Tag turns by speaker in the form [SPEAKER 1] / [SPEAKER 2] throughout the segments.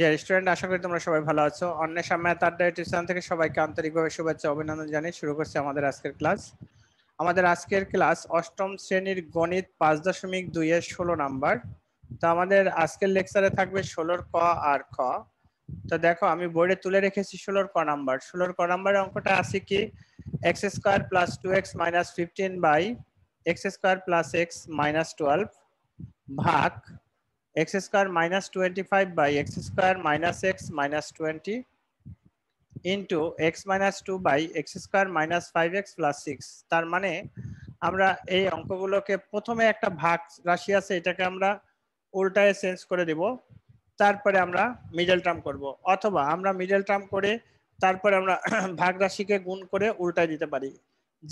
[SPEAKER 1] Dear student আশা করি তোমরা সবাই ভালো আছো অন্যের সামনে তার ডায়েট টিউশন থেকে সবাইকে আন্তরিকভাবে শুভেচ্ছা অভিনন্দন জানিয়ে শুরু করছে আমাদের আজকের ক্লাস আমাদের আজকের ক্লাস অষ্টম শ্রেণীর গণিত পাঁচ দশমিক দুই এর ষোলো নাম্বার তো আমাদের আজকের লেকচারে থাকবে ষোলোর ক আর খ তো দেখো আমি বোর্ডে তুলে রেখেছি ষোলোর ক নাম্বার ষোলোর ক নাম্বারের অঙ্কটা আছে কি x square plus two x minus fifteen by x square plus x minus twelve ভাগ x square minus 25 by x square minus x minus 20 into x minus 2 by x square minus 5x plus 6 তার মানে আমরা এই অঙ্কগুলোকে প্রথমে একটা ভাগ রাশি আছে এটাকে আমরা উল্টায় চেঞ্জ করে দেব তারপরে আমরা মিডল টার্ম করব অথবা আমরা মিডল টার্ম করে তারপরে আমরা ভাগ রাশিকে গুণ করে উল্টায় দিতে পারি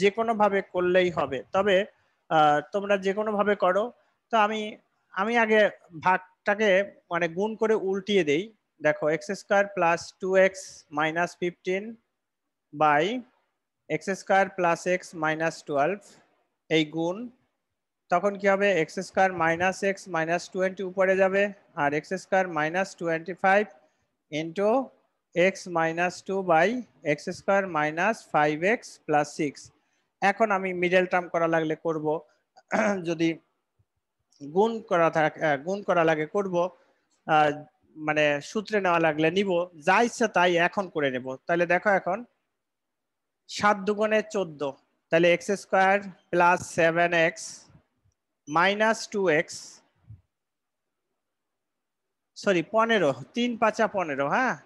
[SPEAKER 1] যে কোনোভাবে করলেই হবে তবে তোমরা যে কোনোভাবে করো তো আমি আমি আগে ভাগটাকে মানে গুণ করে উল্টিয়ে দেই দেখো x square plus two x minus fifteen by x square plus x minus twelve এই গুণ তখন কি হবে x square minus x minus twenty উপরে যাবে আর x square minus twenty five into x minus two by x square minus five x plus six এখন আমি মিডল টার্ম করা লাগলে করব যদি গুণ করা থাকে গুণ করা লাগে করব মানে সূত্রে নেওয়া লাগলে নিব যা ইচ্ছা তাই এখন করে নেব তাহলে দেখো এখন সাত দুগুণে চোদ্দ তাহলে x square plus seven x minus two x sorry পনেরো তিন পাঁচা পনেরো হ্যাঁ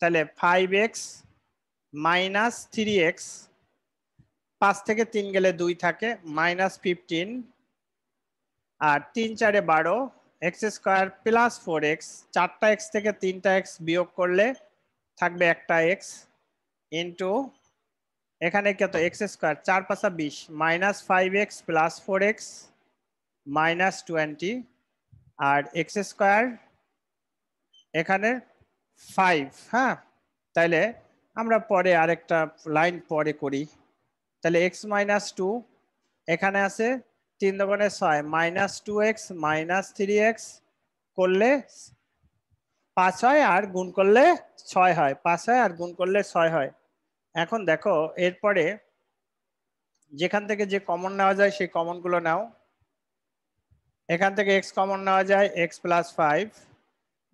[SPEAKER 1] তাহলে five x minus three x পাঁচ থেকে তিন গেলে দুই থাকে মাইনাস ফিফটিন আর তিন চারে বারো x square plus four x চারটা এক্স থেকে তিনটা এক্স বিয়োগ করলে থাকবে একটা এক্স ইন্টু এখানে কত এক্স স্কোয়ার চার পাশা বিশ minus five x plus four x minus twenty আর এক্স স্কোয়ার এখানে ফাইভ হ্যাঁ তাহলে আমরা পরে আরেকটা লাইন পরে করি তাহলে এক্স মাইনাস টু এখানে আছে তিন দোকানে ছয় minus two x minus three x করলে পাঁচ হয় আর গুণ করলে ছয় হয় পাঁচ হয় আর গুণ করলে ছয় হয় এখন দেখো এরপরে যেখান থেকে যে কমন নেওয়া যায় সেই কমনগুলো নাও এখান থেকে এক্স কমন নেওয়া যায় x plus five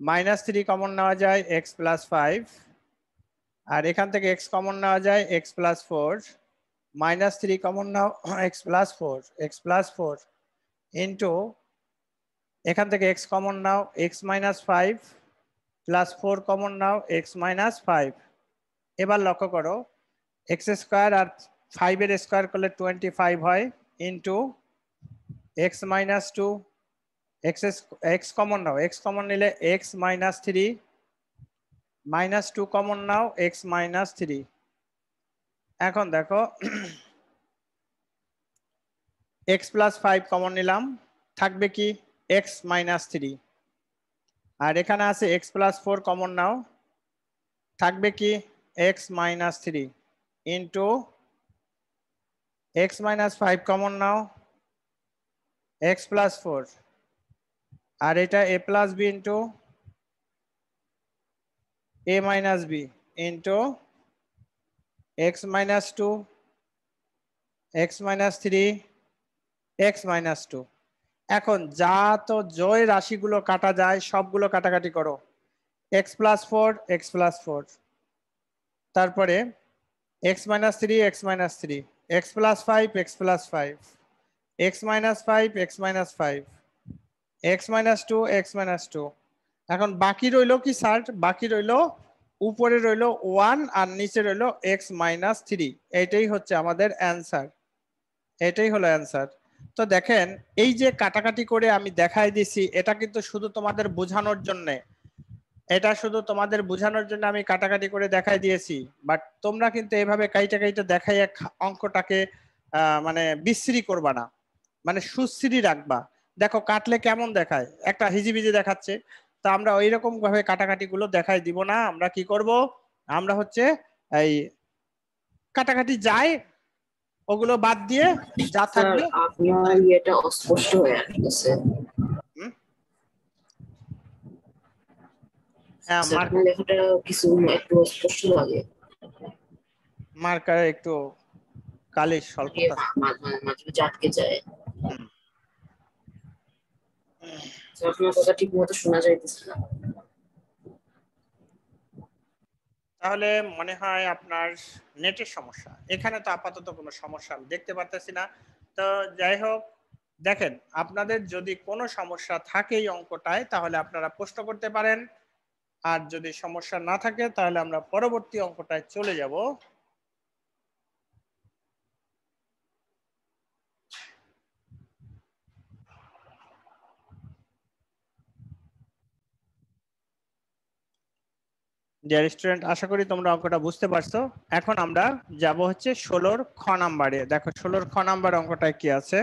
[SPEAKER 1] minus three common নেওয়া যায় এক্স প্লাস ফাইভ আর এখান থেকে এক্স কমন নেওয়া যায় x plus four minus 3 common now x plus 4 x plus 4 into এখান থেকে x common now x minus 5 plus 4 common now x minus 5 এবার লক্ষ্য করো x square আর 5 এর স্কয়ার করলে 25 হয় into x minus 2 x x common now x common নিলে x minus 3 minus 2 common now x minus 3 এখন দেখো এক্স প্লাস ফাইভ কমন নিলাম থাকবে কি এক্স মাইনাস থ্রি আর এখানে আছে এক্স প্লাস ফোর কমন নাও থাকবে কি x minus three into x minus five common নাও এক্স প্লাস ফোর আর এটা a plus b into a minus b into x minus 2, x minus 3, x minus 2. এখন যা তো জয় রাশিগুলো কাটা যায় সবগুলো কাটাকাটি করো x plus four x plus four তারপরে x minus three x minus three x plus five x plus five x minus five x minus five x minus two x minus two এখন বাকি রইল কি স্যার বাকি রইল উপরে রইল one আর নিচে রইল এক্স মাইনাস থ্রি এটাই হচ্ছে আমাদের অ্যান্সার এটাই হলো অ্যান্সার তো দেখেন এই যে কাটাকাটি করে আমি দেখাই দিছি এটা কিন্তু শুধু তোমাদের বোঝানোর জন্যে এটা শুধু তোমাদের বোঝানোর জন্য আমি কাটাকাটি করে দেখাই দিয়েছি বাট তোমরা কিন্তু এইভাবে কাইটা কাইটা দেখাই এক অঙ্কটাকে মানে বিশ্রী করবা না মানে সুশ্রী রাখবা দেখো কাটলে কেমন দেখায় একটা হিজিবিজি দেখাচ্ছে তা আমরা ওই রকম ভাবে কাটাকাটি গুলো দেখাই দিব না আমরা কি করব আমরা হচ্ছে এই কাটাকাটি যাই ওগুলো বাদ দিয়ে যা থাকবে আপনার এটা অস্পষ্ট হয়ে আসছে হ্যাঁ মার্কার লেখাটা কিছু একটু অস্পষ্ট লাগে মার্কার একটু কালির স্বল্পতা ইয়ে মাঝে মাঝে আটকে যায় তাহলে মনে হয় আপনার নেটের সমস্যা এখানে তো আপাতত কোনো সমস্যা আমি দেখতে পারতেছি না তো যাই হোক দেখেন আপনাদের যদি কোনো সমস্যা থাকে এই অঙ্কটায় তাহলে আপনারা প্রশ্ন করতে পারেন আর যদি সমস্যা না থাকে তাহলে আমরা পরবর্তী অঙ্কটায় চলে যাব ডিয়ার স্টুডেন্ট আশা করি তোমরা অঙ্কটা বুঝতে পারছো এখন আমরা যাব হচ্ছে ষোলোর খ নাম্বারে দেখো ষোলোর খ নাম্বার অঙ্কটায় কি আছে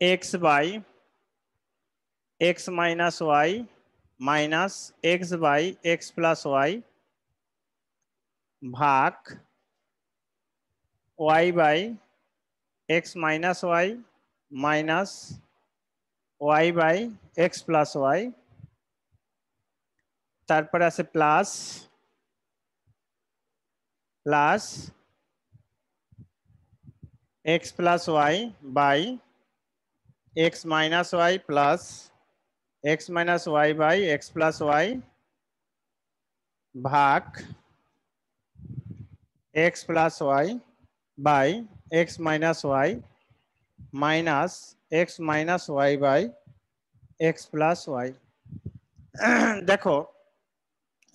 [SPEAKER 1] x by x minus y minus x by x plus y ভাগ y by x minus y minus y by x plus y তারপরে আছে plus plus x plus y by x minus y plus x minus y by x plus y ভাগ x plus y by x minus y minus x minus y by x plus y দেখো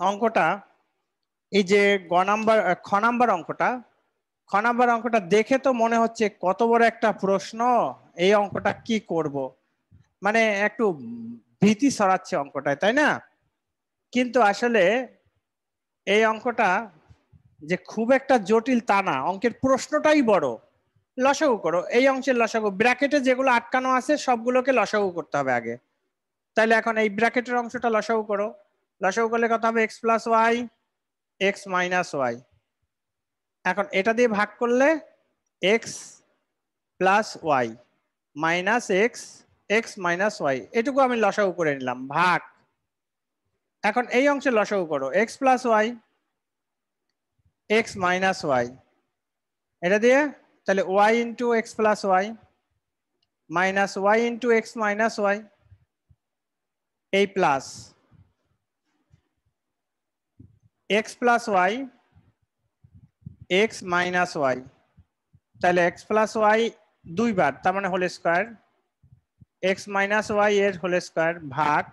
[SPEAKER 1] অঙ্কটা এই যে গ number খ number অঙ্কটা খ number অঙ্কটা দেখে তো মনে হচ্ছে কত বড় একটা প্রশ্ন এই অঙ্কটা কি করব মানে একটু ভীতি ছড়াচ্ছে অঙ্কটায় তাই না কিন্তু আসলে এই অঙ্কটা যে খুব একটা জটিল তা না অঙ্কের প্রশ্নটাই বড় লসাগু করো এই অংশের লসাগু ব্র্যাকেটে যেগুলো আটকানো আছে সবগুলোকে লসাগু করতে হবে আগে তাহলে এখন এই ব্র্যাকেটের অংশটা লসাগু করো লসাগু করলে কথা হবে x plus y x minus y এখন এটা দিয়ে ভাগ করলে x plus y minus x x minus y এটুকু আমি লসাউ করে নিলাম ভাগ এখন এই অংশে লসাউ করো x plus y x minus y এটা দিয়ে তাহলে y into x plus y minus y into x minus y এই plus x plus y x minus y তাহলে এক্স প্লাস ওয়াই দুইবার তার মানে whole square x minus y এর whole square ভাগ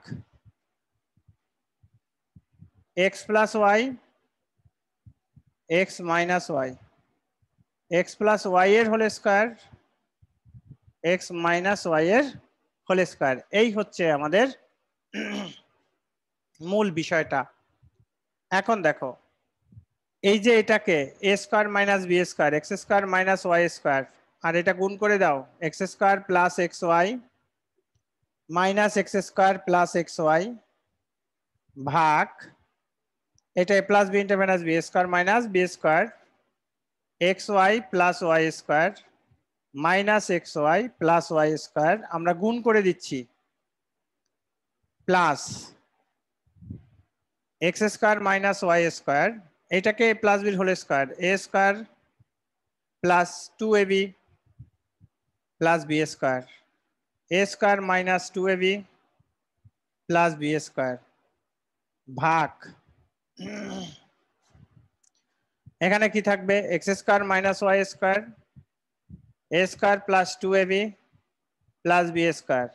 [SPEAKER 1] x plus y x minus y x plus y এর whole square x minus y এর whole square এই হচ্ছে আমাদের মূল বিষয়টা এখন দেখো এই যে এটাকে a square minus b square x square minus y square আর এটা গুণ করে দাও x square plus x y minus x square plus x y ভাগ এটা a plus b into minus b square minus b square x y plus y square minus x y plus y square আমরা গুণ করে দিচ্ছি plus x square minus y square এটাকে plus বির whole square a square plus two a b plus b square a square minus 2ab plus b square ভাগ এখানে কি থাকবে x square minus y square a square plus 2ab plus b square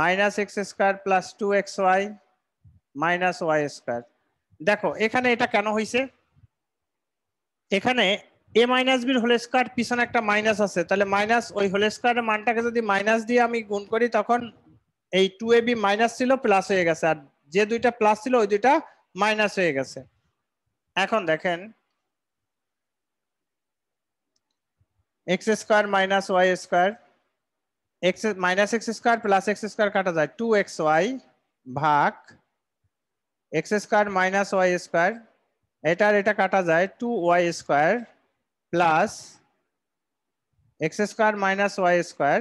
[SPEAKER 1] minus x square plus 2xy minus y square দেখো এখানে এটা কেন হইছে এখানে এ মাইনাস বির হোল স্কয়ার পিছনে একটা মাইনাস আছে তাহলে মাইনাস ওই হোল স্কয়ারের মানটাকে যদি মাইনাস দিয়ে আমি গুণ করি তখন এই টু এ বি মাইনাস ছিল প্লাস হয়ে গেছে আর যে দুইটা প্লাস ছিল ওই দুইটা মাইনাস হয়ে গেছে এখন দেখেন x square minus y square x minus x square plus x square কাটা যায় টু এক্স ওয়াই ভাগ x square minus y square এটার এটা কাটা যায় two y square plus x square minus y square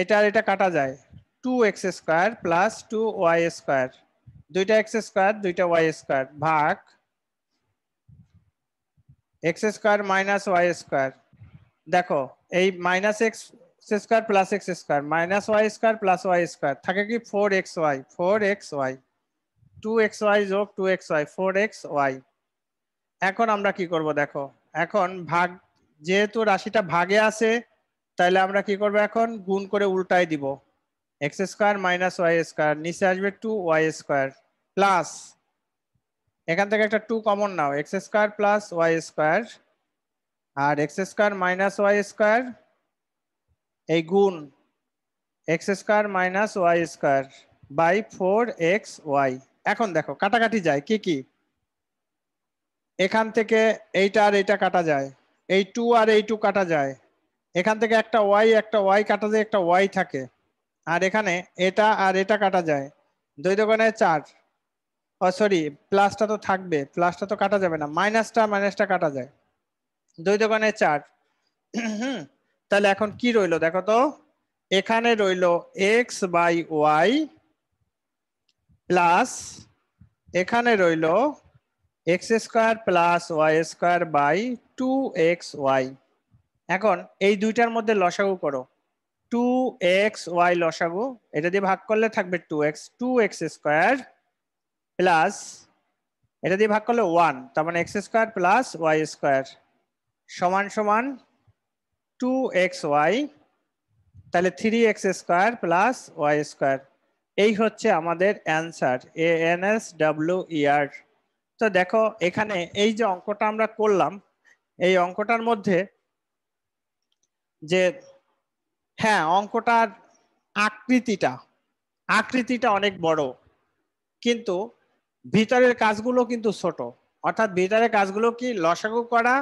[SPEAKER 1] এটা এটা কাটা যায় two x square plus two y square দুইটা এক্স স্কোয়ার দুইটা ওয়াই স্কোয়ার ভাগ x square minus y square দেখো এই minus x square plus x square minus y square plus y square থাকে কি four x y four x y two x y যোগ two x y four x y এখন আমরা কি করব দেখো এখন ভাগ যেহেতু রাশিটা ভাগে আছে তাহলে আমরা কি করব এখন গুণ করে উল্টায় দিব x square minus y square নিচে আসবে টু ওয়াই স্কোয়ার প্লাস এখান থেকে একটা টু কমন নাও x square plus y square আর x square minus y square এই গুণ x square minus y square by four x y এখন দেখো কাটাকাটি যায় কি কি এখান থেকে এইটা আর এইটা কাটা যায় এই টু আর এই টু কাটা যায় এখান থেকে একটা ওয়াই একটা ওয়াই কাটা যায় একটা ওয়াই থাকে আর এখানে এটা আর এটা কাটা যায় দুই দোকানে চার ও সরি প্লাসটা তো থাকবে প্লাসটা তো কাটা যাবে না মাইনাসটা মাইনাসটা কাটা যায় দুই দোকানে চার হুম তাহলে এখন কি রইলো দেখো তো এখানে রইলো এক্স বাই ওয়াই প্লাস এখানে রইলো x square plus y square by two x y এখন এই দুইটার মধ্যে লসাগু করো টু এক্স ওয়াই লসাগু এটা দিয়ে ভাগ করলে থাকবে two x two x square plus এটা দিয়ে ভাগ করলে ওয়ান তার মানে x square plus y square সমান সমান টু এক্স ওয়াই তাহলে three x square plus y square এই হচ্ছে আমাদের answer A N S W E R তো দেখো এখানে এই যে অঙ্কটা আমরা করলাম এই অঙ্কটার মধ্যে যে হ্যাঁ অঙ্কটার আকৃতিটা আকৃতিটা অনেক বড় কিন্তু ভিতরের কাজগুলো কিন্তু ছোট অর্থাৎ ভিতরের কাজগুলো কি লসাগু করা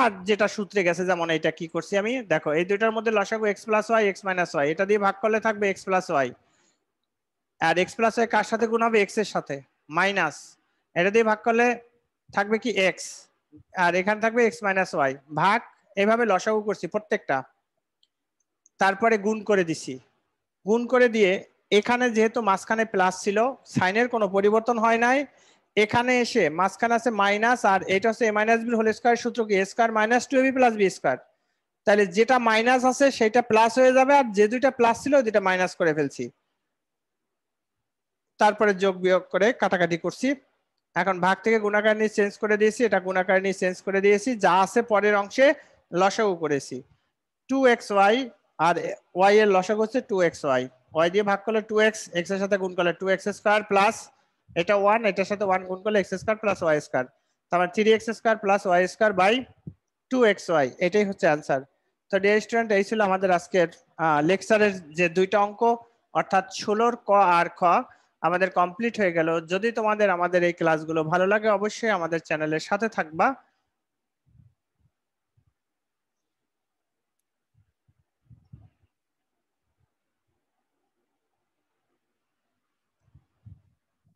[SPEAKER 1] আর যেটা সূত্রে গেছে যেমন এটা কি করছি আমি দেখো এই দুইটার মধ্যে লসাগু x plus y x minus y এটা দিয়ে ভাগ করলে থাকবে এক্স প্লাস ওয়াই আর এক্স প্লাস ওয়াই কার সাথে গুণ হবে এক্স এর সাথে মাইনাস এটা দিয়ে ভাগ করলে থাকবে কি এক্স আর এখানে থাকবে এক্স মাইনাস ওয়াই ভাগ এভাবে লসাগু করছি প্রত্যেকটা তারপরে গুণ করে দিছি গুণ করে দিয়ে এখানে যেহেতু মাঝখানে প্লাস ছিল সাইনের কোনো পরিবর্তন হয় নাই এখানে এসে মাঝখানে আছে মাইনাস আর এটা হচ্ছে a minus b whole square সূত্র কি square minus two a b plus b square তাহলে যেটা মাইনাস আছে সেটা প্লাস হয়ে যাবে আর যে দুইটা প্লাস ছিল দুইটা মাইনাস করে ফেলছি তারপরে যোগ বিয়োগ করে কাটাকাটি করছি এখন ভাগ থেকে গুণাকার নিয়ে চেঞ্জ করে দিয়েছি এটা গুণাকার নিয়ে চেঞ্জ করে দিয়েছি যা আছে পরের অংশে লসাগু করেছি টু এক্স ওয়াই আর ওয়াই এর লসাগু হচ্ছে টু এক্স ওয়াই ওয়াই দিয়ে ভাগ করলে টু এক্স এক্স এর সাথে গুণ করলে টু এক্স স্কোয়ার প্লাস এটা ওয়ান এটার সাথে ওয়ান গুণ করলে x square plus y square তারপর three x square plus y square by two x y এটাই হচ্ছে অ্যান্সার তো ডিয়ার স্টুডেন্ট এই ছিল আমাদের আজকের লেকচারের যে দুইটা অঙ্ক অর্থাৎ ষোলোর ক আর খ আমাদের কমপ্লিট হয়ে গেল যদি তোমাদের আমাদের এই ক্লাসগুলো ভালো লাগে অবশ্যই আমাদের চ্যানেলের সাথে থাকবা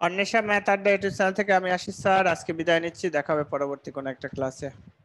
[SPEAKER 1] Anwesha math Adda YouTube channel থেকে আমি আশিস স্যার আজকে বিদায় নিচ্ছি দেখা হবে পরবর্তী কোনো একটা ক্লাসে